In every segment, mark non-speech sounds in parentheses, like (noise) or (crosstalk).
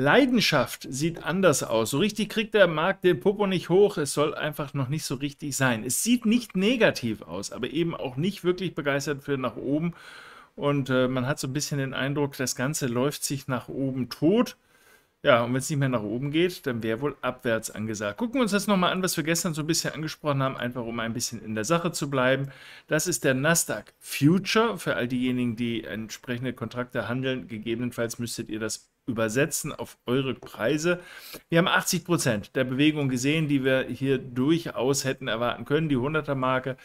Leidenschaft sieht anders aus. So richtig kriegt der Markt den Popo nicht hoch. Es soll einfach noch nicht so richtig sein. Es sieht nicht negativ aus, aber eben auch nicht wirklich begeistert für nach oben. Und äh, man hat so ein bisschen den Eindruck, das Ganze läuft sich nach oben tot. Ja, und wenn es nicht mehr nach oben geht, dann wäre wohl abwärts angesagt. Gucken wir uns das nochmal an, was wir gestern so ein bisschen angesprochen haben, einfach um ein bisschen in der Sache zu bleiben. Das ist der Nasdaq Future. Für all diejenigen, die entsprechende Kontrakte handeln, gegebenenfalls müsstet ihr das übersetzen auf eure Preise. Wir haben 80 Prozent der Bewegung gesehen, die wir hier durchaus hätten erwarten können, die 100er Marke.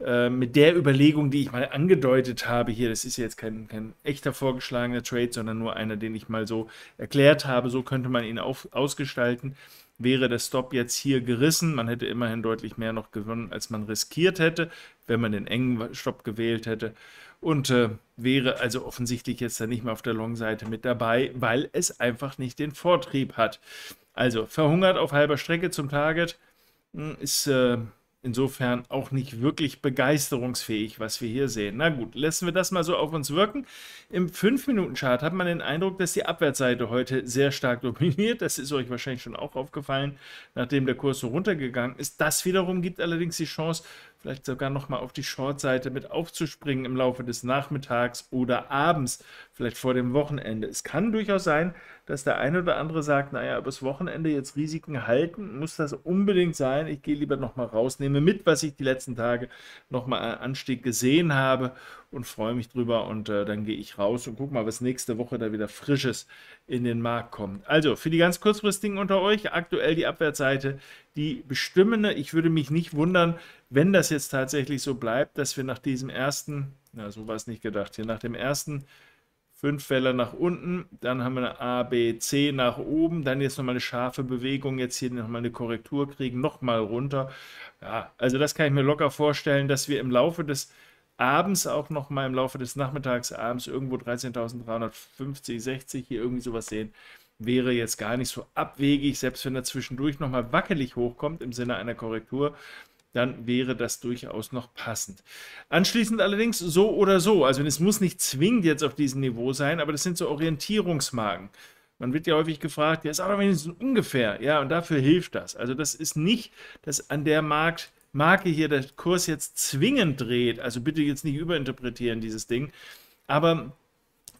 Äh, mit der Überlegung, die ich mal angedeutet habe hier, das ist jetzt kein, kein echter vorgeschlagener Trade, sondern nur einer, den ich mal so erklärt habe, so könnte man ihn auf, ausgestalten, wäre der Stop jetzt hier gerissen. Man hätte immerhin deutlich mehr noch gewonnen, als man riskiert hätte, wenn man den engen Stop gewählt hätte und äh, wäre also offensichtlich jetzt dann nicht mehr auf der Long-Seite mit dabei, weil es einfach nicht den Vortrieb hat. Also verhungert auf halber Strecke zum Target hm, ist äh, insofern auch nicht wirklich begeisterungsfähig, was wir hier sehen. Na gut, lassen wir das mal so auf uns wirken. Im 5-Minuten-Chart hat man den Eindruck, dass die Abwärtsseite heute sehr stark dominiert. Das ist euch wahrscheinlich schon auch aufgefallen, nachdem der Kurs so runtergegangen ist. Das wiederum gibt allerdings die Chance vielleicht sogar nochmal auf die Shortseite mit aufzuspringen im Laufe des Nachmittags oder abends, vielleicht vor dem Wochenende. Es kann durchaus sein, dass der eine oder andere sagt, naja, übers Wochenende jetzt Risiken halten, muss das unbedingt sein. Ich gehe lieber nochmal raus, nehme mit, was ich die letzten Tage nochmal an Anstieg gesehen habe und freue mich drüber. Und äh, dann gehe ich raus und gucke mal, was nächste Woche da wieder Frisches in den Markt kommt. Also für die ganz kurzfristigen unter euch, aktuell die Abwärtsseite, die bestimmende. Ich würde mich nicht wundern, wenn das jetzt tatsächlich so bleibt, dass wir nach diesem ersten, na, so war es nicht gedacht, hier nach dem ersten. Fünf Fälle nach unten, dann haben wir eine A, B, C nach oben, dann jetzt nochmal eine scharfe Bewegung, jetzt hier nochmal eine Korrektur kriegen, nochmal runter. Ja, also das kann ich mir locker vorstellen, dass wir im Laufe des abends auch noch mal im Laufe des Nachmittags, abends irgendwo 13.350, 60 hier irgendwie sowas sehen, wäre jetzt gar nicht so abwegig, selbst wenn er zwischendurch noch mal wackelig hochkommt im Sinne einer Korrektur, dann wäre das durchaus noch passend. Anschließend allerdings so oder so, also es muss nicht zwingend jetzt auf diesem Niveau sein, aber das sind so Orientierungsmarken. Man wird ja häufig gefragt, ja, ist aber wenigstens ungefähr. Ja, und dafür hilft das. Also das ist nicht, dass an der Markt Marke hier der Kurs jetzt zwingend dreht, also bitte jetzt nicht überinterpretieren dieses Ding, aber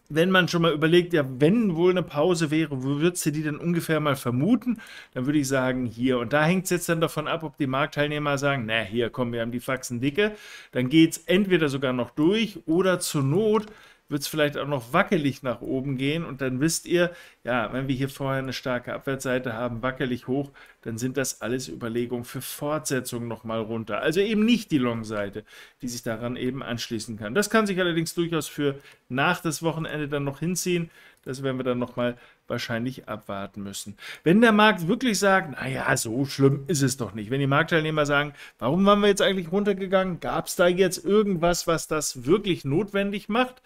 wenn man schon mal überlegt, ja, wenn wohl eine Pause wäre, wo würdest du die dann ungefähr mal vermuten? Dann würde ich sagen, hier. Und da hängt es jetzt dann davon ab, ob die Marktteilnehmer sagen, na, hier, komm, wir haben die Faxen dicke. Dann geht es entweder sogar noch durch oder zur Not wird es vielleicht auch noch wackelig nach oben gehen und dann wisst ihr, ja, wenn wir hier vorher eine starke Abwärtsseite haben, wackelig hoch, dann sind das alles Überlegungen für Fortsetzung nochmal runter. Also eben nicht die Long-Seite, die sich daran eben anschließen kann. Das kann sich allerdings durchaus für nach das Wochenende dann noch hinziehen. Das werden wir dann nochmal wahrscheinlich abwarten müssen. Wenn der Markt wirklich sagt, naja, so schlimm ist es doch nicht. Wenn die Marktteilnehmer sagen, warum waren wir jetzt eigentlich runtergegangen? Gab es da jetzt irgendwas, was das wirklich notwendig macht?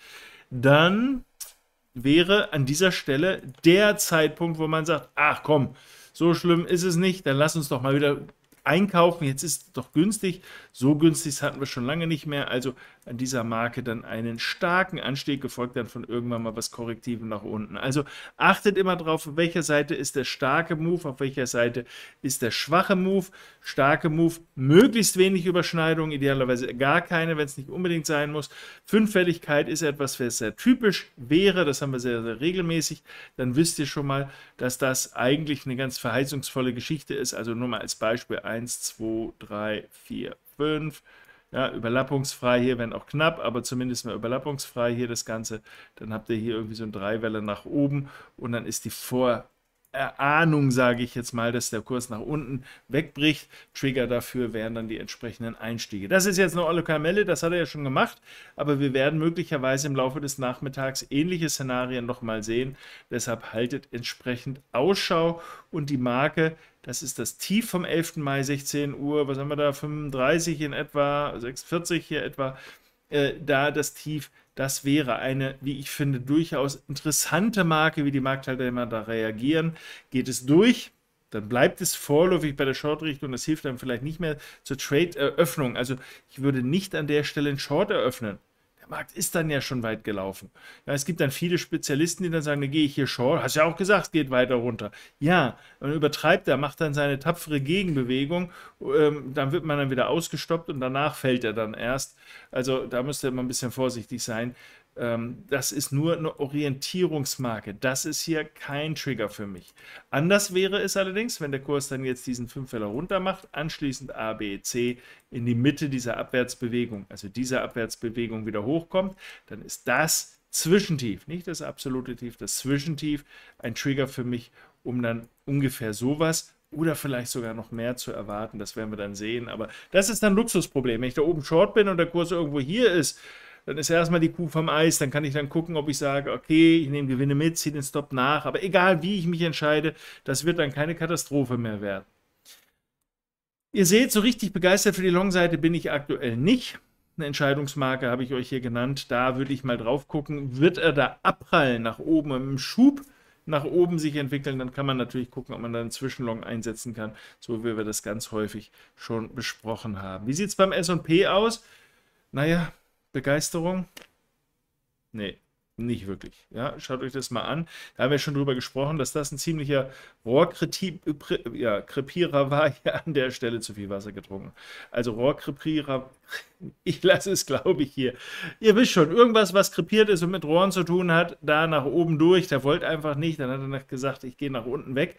dann wäre an dieser Stelle der Zeitpunkt, wo man sagt, ach komm, so schlimm ist es nicht, dann lass uns doch mal wieder einkaufen, jetzt ist es doch günstig, so günstig hatten wir schon lange nicht mehr, also an dieser Marke dann einen starken Anstieg, gefolgt dann von irgendwann mal was Korrektivem nach unten. Also achtet immer drauf, auf welcher Seite ist der starke Move, auf welcher Seite ist der schwache Move. Starke Move, möglichst wenig Überschneidung, idealerweise gar keine, wenn es nicht unbedingt sein muss. Fünffälligkeit ist etwas, was sehr typisch wäre, das haben wir sehr, sehr regelmäßig. Dann wisst ihr schon mal, dass das eigentlich eine ganz verheißungsvolle Geschichte ist. Also nur mal als Beispiel 1, 2, 3, 4, 5, ja, überlappungsfrei hier, wenn auch knapp, aber zumindest mal überlappungsfrei hier das Ganze. Dann habt ihr hier irgendwie so ein Dreiwelle nach oben und dann ist die Vor- Ahnung, sage ich jetzt mal, dass der Kurs nach unten wegbricht. Trigger dafür wären dann die entsprechenden Einstiege. Das ist jetzt eine olle Kamelle, das hat er ja schon gemacht, aber wir werden möglicherweise im Laufe des Nachmittags ähnliche Szenarien nochmal sehen. Deshalb haltet entsprechend Ausschau und die Marke, das ist das Tief vom 11. Mai 16 Uhr, was haben wir da, 35 in etwa, 46 hier etwa, äh, da das Tief. Das wäre eine, wie ich finde, durchaus interessante Marke, wie die Marktteilnehmer da reagieren. Geht es durch, dann bleibt es vorläufig bei der Short-Richtung. Das hilft dann vielleicht nicht mehr zur Trade-Eröffnung. Also ich würde nicht an der Stelle einen Short eröffnen. Der Markt ist dann ja schon weit gelaufen. Ja, es gibt dann viele Spezialisten, die dann sagen, da gehe ich hier schon, hast ja auch gesagt, geht weiter runter. Ja, und übertreibt er, macht dann seine tapfere Gegenbewegung, ähm, dann wird man dann wieder ausgestoppt und danach fällt er dann erst. Also da müsste man ein bisschen vorsichtig sein. Ähm, das ist nur eine Orientierungsmarke. Das ist hier kein Trigger für mich. Anders wäre es allerdings, wenn der Kurs dann jetzt diesen Fünffeller runter macht, anschließend A, B, C in die Mitte dieser Abwärtsbewegung, also dieser Abwärtsbewegung wieder hochkommt, dann ist das Zwischentief, nicht das absolute Tief, das Zwischentief ein Trigger für mich, um dann ungefähr sowas oder vielleicht sogar noch mehr zu erwarten. Das werden wir dann sehen. Aber das ist dann Luxusproblem. Wenn ich da oben short bin und der Kurs irgendwo hier ist, dann ist erstmal die Kuh vom Eis. Dann kann ich dann gucken, ob ich sage, okay, ich nehme Gewinne mit, ziehe den Stop nach. Aber egal, wie ich mich entscheide, das wird dann keine Katastrophe mehr werden. Ihr seht, so richtig begeistert für die Long-Seite bin ich aktuell nicht. Eine Entscheidungsmarke habe ich euch hier genannt. Da würde ich mal drauf gucken. Wird er da abprallen nach oben im Schub? nach oben sich entwickeln, dann kann man natürlich gucken, ob man da einen Zwischenlong einsetzen kann, so wie wir das ganz häufig schon besprochen haben. Wie sieht es beim S&P aus? Naja, Begeisterung? Nee, nicht wirklich. Ja, schaut euch das mal an. Da haben wir schon drüber gesprochen, dass das ein ziemlicher Rohrkrepierer ja, Krepierer war, hier an der Stelle zu viel Wasser getrunken. Also Rohrkrepierer, (laughs) ich lasse es, glaube ich, hier. Ihr wisst schon, irgendwas, was krepiert ist und mit Rohren zu tun hat, da nach oben durch, der wollte einfach nicht. Dann hat er gesagt, ich gehe nach unten weg.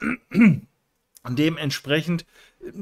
(clears throat) Und dementsprechend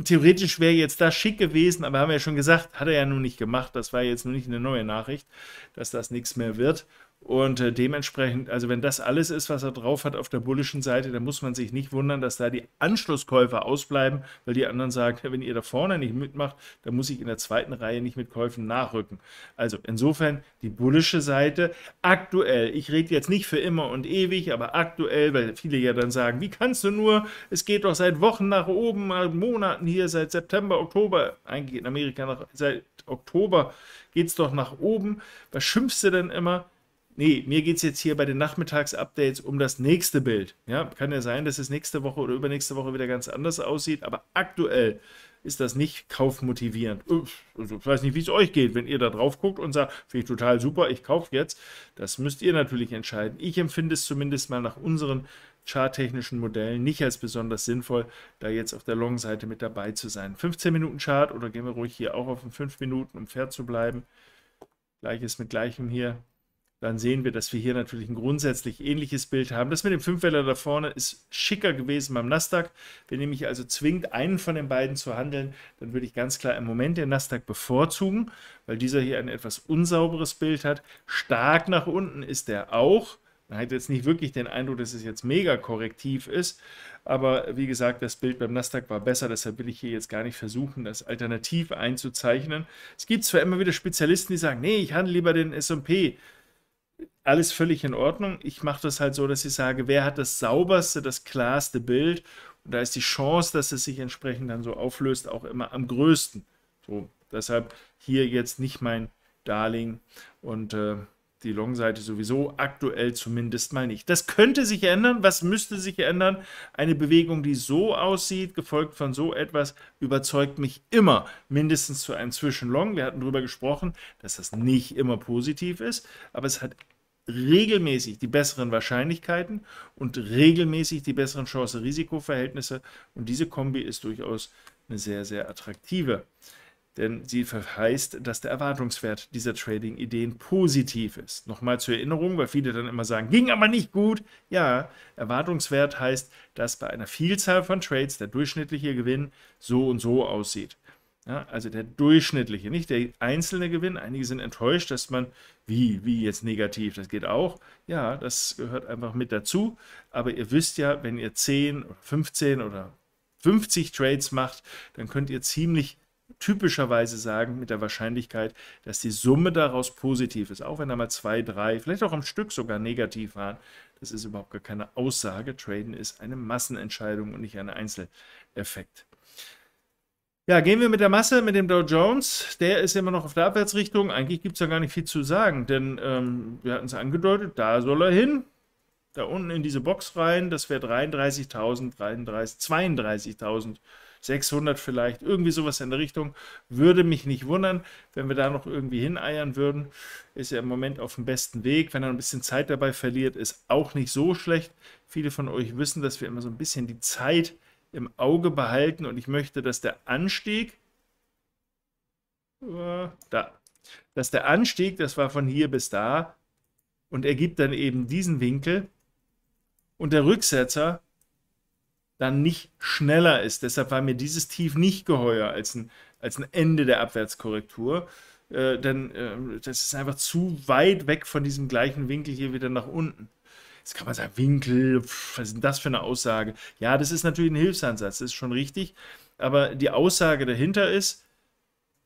Theoretisch wäre jetzt das schick gewesen, aber haben wir ja schon gesagt, hat er ja nun nicht gemacht. Das war jetzt nun nicht eine neue Nachricht, dass das nichts mehr wird. Und äh, dementsprechend, also wenn das alles ist, was er drauf hat auf der bullischen Seite, dann muss man sich nicht wundern, dass da die Anschlusskäufer ausbleiben, weil die anderen sagen, (laughs) wenn ihr da vorne nicht mitmacht, dann muss ich in der zweiten Reihe nicht mit Käufen nachrücken. Also insofern die bullische Seite aktuell, ich rede jetzt nicht für immer und ewig, aber aktuell, weil viele ja dann sagen, wie kannst du nur, es geht doch seit Wochen nach oben, Monaten hier, seit September, Oktober, eigentlich in Amerika nach, seit Oktober geht es doch nach oben, was schimpfst du denn immer? Nee, mir geht es jetzt hier bei den Nachmittags-Updates um das nächste Bild. Ja, kann ja sein, dass es nächste Woche oder übernächste Woche wieder ganz anders aussieht, aber aktuell ist das nicht kaufmotivierend. Also, ich weiß nicht, wie es euch geht, wenn ihr da drauf guckt und sagt, finde ich total super, ich kaufe jetzt. Das müsst ihr natürlich entscheiden. Ich empfinde es zumindest mal nach unseren charttechnischen Modellen nicht als besonders sinnvoll, da jetzt auf der Long-Seite mit dabei zu sein. 15 Minuten Chart oder gehen wir ruhig hier auch auf den 5 Minuten, um fair zu bleiben. Gleiches mit gleichem hier dann sehen wir, dass wir hier natürlich ein grundsätzlich ähnliches Bild haben. Das mit dem Fünfwähler da vorne ist schicker gewesen beim Nasdaq. Wenn ihr mich also zwingt, einen von den beiden zu handeln, dann würde ich ganz klar im Moment den Nasdaq bevorzugen, weil dieser hier ein etwas unsauberes Bild hat. Stark nach unten ist der auch. Man hat jetzt nicht wirklich den Eindruck, dass es jetzt mega korrektiv ist. Aber wie gesagt, das Bild beim Nasdaq war besser, deshalb will ich hier jetzt gar nicht versuchen, das alternativ einzuzeichnen. Es gibt zwar immer wieder Spezialisten, die sagen, nee, ich handle lieber den S&P alles völlig in Ordnung. Ich mache das halt so, dass ich sage, wer hat das sauberste, das klarste Bild? Und da ist die Chance, dass es sich entsprechend dann so auflöst, auch immer am größten. So, deshalb hier jetzt nicht mein Darling und äh, die Long-Seite sowieso aktuell zumindest mal nicht. Das könnte sich ändern. Was müsste sich ändern? Eine Bewegung, die so aussieht, gefolgt von so etwas, überzeugt mich immer mindestens zu einem Zwischenlong. Wir hatten darüber gesprochen, dass das nicht immer positiv ist, aber es hat regelmäßig die besseren Wahrscheinlichkeiten und regelmäßig die besseren Chance-Risiko-Verhältnisse. Und diese Kombi ist durchaus eine sehr, sehr attraktive. Denn sie verheißt, dass der Erwartungswert dieser Trading-Ideen positiv ist. Nochmal zur Erinnerung, weil viele dann immer sagen, ging aber nicht gut. Ja, Erwartungswert heißt, dass bei einer Vielzahl von Trades der durchschnittliche Gewinn so und so aussieht. Ja, also der durchschnittliche, nicht der einzelne Gewinn. Einige sind enttäuscht, dass man, wie, wie jetzt negativ, das geht auch. Ja, das gehört einfach mit dazu. Aber ihr wisst ja, wenn ihr 10 oder 15 oder 50 Trades macht, dann könnt ihr ziemlich typischerweise sagen, mit der Wahrscheinlichkeit, dass die Summe daraus positiv ist. Auch wenn da mal zwei, drei, vielleicht auch am Stück sogar negativ waren. Das ist überhaupt gar keine Aussage. Traden ist eine Massenentscheidung und nicht ein Einzeleffekt. Ja, gehen wir mit der Masse, mit dem Dow Jones. Der ist immer noch auf der Abwärtsrichtung. Eigentlich gibt es ja gar nicht viel zu sagen, denn ähm, wir hatten es angedeutet, da soll er hin. Da unten in diese Box rein, das wäre 33.000, 33, 32.600 vielleicht, irgendwie sowas in der Richtung. Würde mich nicht wundern, wenn wir da noch irgendwie hineiern würden. Ist ja im Moment auf dem besten Weg. Wenn er ein bisschen Zeit dabei verliert, ist auch nicht so schlecht. Viele von euch wissen, dass wir immer so ein bisschen die Zeit verlieren im Auge behalten und ich möchte, dass der Anstieg, äh, da, dass der Anstieg, das war von hier bis da, und ergibt dann eben diesen Winkel und der Rücksetzer dann nicht schneller ist. Deshalb war mir dieses Tief nicht geheuer als ein, als ein Ende der Abwärtskorrektur. Äh, denn äh, das ist einfach zu weit weg von diesem gleichen Winkel hier wieder nach unten. Jetzt kann man sagen, Winkel, pf, was ist denn das für eine Aussage? Ja, das ist natürlich ein Hilfsansatz, das ist schon richtig. Aber die Aussage dahinter ist,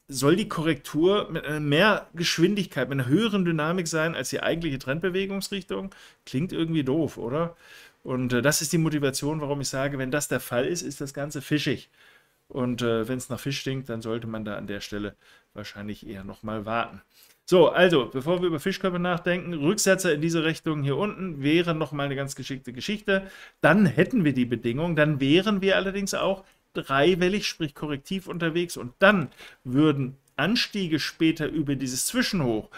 soll die Korrektur mit einer äh, mehr Geschwindigkeit, mit einer höheren Dynamik sein als die eigentliche Trendbewegungsrichtung? Klingt irgendwie doof, oder? Und äh, das ist die Motivation, warum ich sage, wenn das der Fall ist, ist das Ganze fischig. Und äh, wenn es nach Fisch stinkt, dann sollte man da an der Stelle wahrscheinlich eher nochmal warten. So, also, bevor wir über Fischkörper nachdenken, Rücksetzer in diese Richtung hier unten wäre nochmal eine ganz geschickte Geschichte. Dann hätten wir die Bedingung, dann wären wir allerdings auch dreiwellig, sprich korrektiv unterwegs und dann würden Anstiege später über dieses Zwischenhoch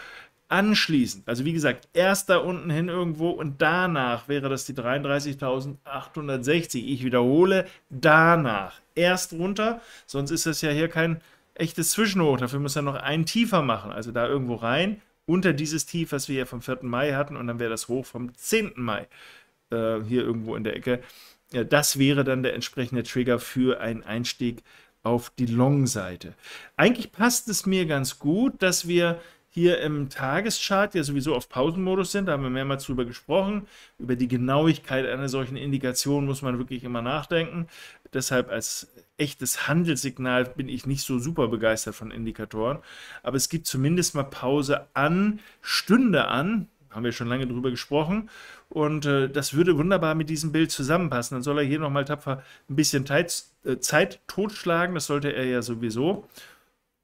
anschließend, also wie gesagt, erst da unten hin irgendwo und danach wäre das die 33.860. Ich wiederhole, danach. Erst runter, sonst ist das ja hier kein echtes Zwischenhoch. Dafür muss er noch einen tiefer machen, also da irgendwo rein, unter dieses Tief, was wir ja vom 4. Mai hatten, und dann wäre das Hoch vom 10. Mai äh, hier irgendwo in der Ecke. Ja, das wäre dann der entsprechende Trigger für einen Einstieg auf die Long-Seite. Eigentlich passt es mir ganz gut, dass wir hier im Tageschart ja sowieso auf Pausenmodus sind. Da haben wir mehrmals drüber gesprochen. Über die Genauigkeit einer solchen Indikation muss man wirklich immer nachdenken. Deshalb als echtes Handelssignal bin ich nicht so super begeistert von Indikatoren. Aber es gibt zumindest mal Pause an, Stunde an, haben wir schon lange drüber gesprochen. Und äh, das würde wunderbar mit diesem Bild zusammenpassen. Dann soll er hier nochmal tapfer ein bisschen Zeit, äh, Zeit totschlagen. Das sollte er ja sowieso.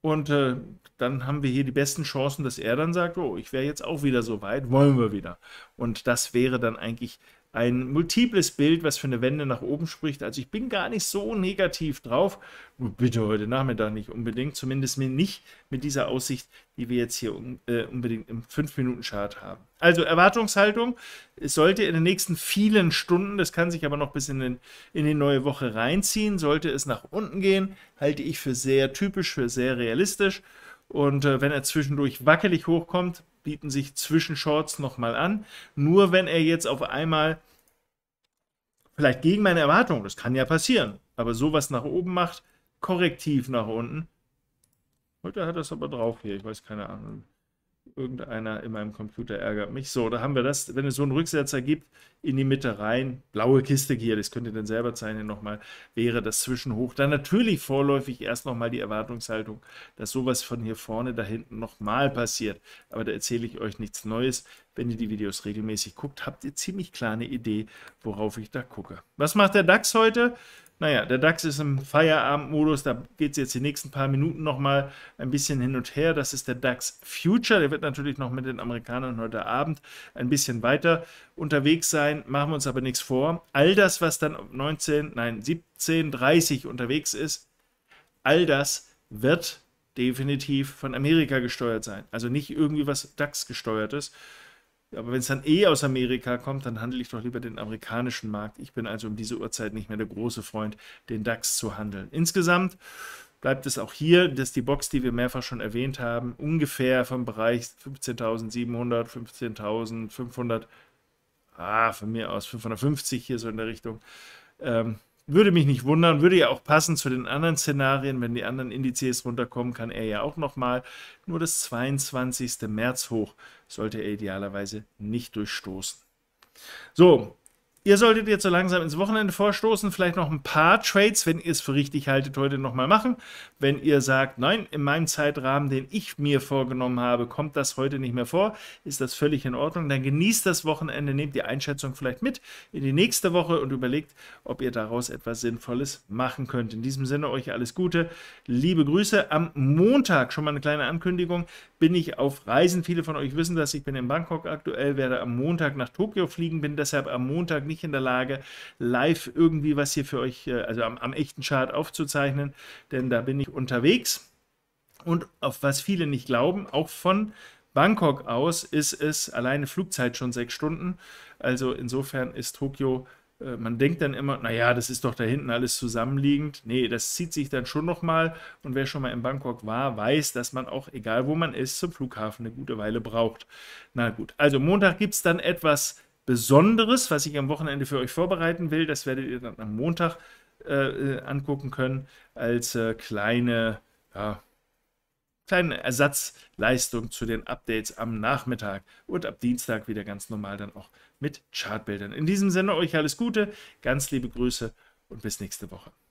Und äh, dann haben wir hier die besten Chancen, dass er dann sagt, oh, ich wäre jetzt auch wieder so weit, wollen wir wieder. Und das wäre dann eigentlich ein multiples Bild, was für eine Wende nach oben spricht. Also ich bin gar nicht so negativ drauf. Bitte heute Nachmittag nicht unbedingt, zumindest mir nicht mit dieser Aussicht, die wir jetzt hier äh, unbedingt im 5-Minuten-Chart haben. Also Erwartungshaltung, es sollte in den nächsten vielen Stunden, das kann sich aber noch bis in, den, in die neue Woche reinziehen, sollte es nach unten gehen, halte ich für sehr typisch, für sehr realistisch. Und äh, wenn er zwischendurch wackelig hochkommt, bieten sich Zwischenshorts nochmal an. Nur wenn er jetzt auf einmal vielleicht gegen meine Erwartungen, das kann ja passieren, aber sowas nach oben macht, korrektiv nach unten. Heute hat er es aber drauf hier, ich weiß keine Ahnung. Irgendeiner in meinem Computer ärgert mich. So, da haben wir das, wenn es so einen Rücksetzer gibt, in die Mitte rein, blaue Kiste hier, das könnt ihr dann selber zeichnen nochmal, wäre das Zwischenhoch. Dann natürlich vorläufig erst nochmal die Erwartungshaltung, dass sowas von hier vorne da hinten nochmal passiert. Aber da erzähle ich euch nichts Neues. Wenn ihr die Videos regelmäßig guckt, habt ihr ziemlich klare Idee, worauf ich da gucke. Was macht der DAX heute? Naja, der DAX ist im Feierabendmodus. Da geht es jetzt die nächsten paar Minuten nochmal ein bisschen hin und her. Das ist der DAX Future. Der wird natürlich noch mit den Amerikanern heute Abend ein bisschen weiter unterwegs sein. Machen wir uns aber nichts vor. All das, was dann um 19, nein, 17.30 unterwegs ist, all das wird definitiv von Amerika gesteuert sein. Also nicht irgendwie was DAX gesteuertes. Aber wenn es dann eh aus Amerika kommt, dann handle ich doch lieber den amerikanischen Markt. Ich bin also um diese Uhrzeit nicht mehr der große Freund, den DAX zu handeln. Insgesamt bleibt es auch hier, dass die Box, die wir mehrfach schon erwähnt haben, ungefähr vom Bereich 15.700, 15.500, ah, von mir aus 550 hier so in der Richtung, ähm, würde mich nicht wundern, würde ja auch passen zu den anderen Szenarien. Wenn die anderen Indizes runterkommen, kann er ja auch nochmal nur das 22. März hoch. Sollte er idealerweise nicht durchstoßen. So, Ihr solltet jetzt so langsam ins Wochenende vorstoßen, vielleicht noch ein paar Trades, wenn ihr es für richtig haltet, heute nochmal machen. Wenn ihr sagt, nein, in meinem Zeitrahmen, den ich mir vorgenommen habe, kommt das heute nicht mehr vor, ist das völlig in Ordnung. Dann genießt das Wochenende, nehmt die Einschätzung vielleicht mit in die nächste Woche und überlegt, ob ihr daraus etwas Sinnvolles machen könnt. In diesem Sinne euch alles Gute, liebe Grüße. Am Montag, schon mal eine kleine Ankündigung, bin ich auf Reisen. Viele von euch wissen das, ich bin in Bangkok aktuell, werde am Montag nach Tokio fliegen, bin deshalb am Montag nicht nicht in der Lage, live irgendwie was hier für euch, äh, also am, am echten Chart aufzuzeichnen, denn da bin ich unterwegs. Und auf was viele nicht glauben, auch von Bangkok aus ist es alleine Flugzeit schon sechs Stunden. Also insofern ist Tokio äh, man denkt dann immer, naja, das ist doch da hinten alles zusammenliegend. Nee, das zieht sich dann schon nochmal. Und wer schon mal in Bangkok war, weiß, dass man auch, egal wo man ist, zum Flughafen eine gute Weile braucht. Na gut, also Montag gibt es dann etwas Besonderes, was ich am Wochenende für euch vorbereiten will. Das werdet ihr dann am Montag äh, äh, angucken können als äh, kleine, ja, kleine Ersatzleistung zu den Updates am Nachmittag und ab Dienstag wieder ganz normal dann auch mit Chartbildern. In diesem Sinne euch alles Gute, ganz liebe Grüße und bis nächste Woche.